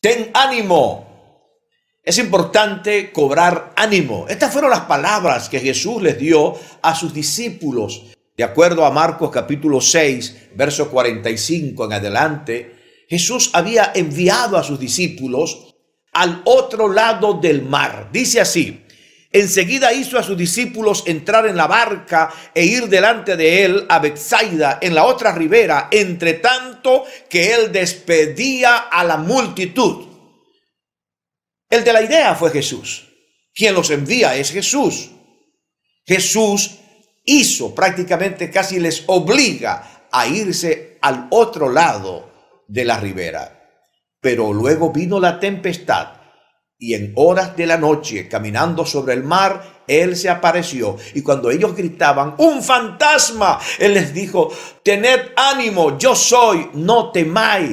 Ten ánimo. Es importante cobrar ánimo. Estas fueron las palabras que Jesús les dio a sus discípulos. De acuerdo a Marcos capítulo 6, verso 45 en adelante, Jesús había enviado a sus discípulos al otro lado del mar. Dice así, Enseguida hizo a sus discípulos entrar en la barca e ir delante de él a Bethsaida, en la otra ribera, entre tanto que él despedía a la multitud. El de la idea fue Jesús. Quien los envía es Jesús. Jesús hizo prácticamente, casi les obliga a irse al otro lado de la ribera. Pero luego vino la tempestad y en horas de la noche, caminando sobre el mar, Él se apareció. Y cuando ellos gritaban, ¡un fantasma! Él les dijo, tened ánimo, yo soy, no temáis.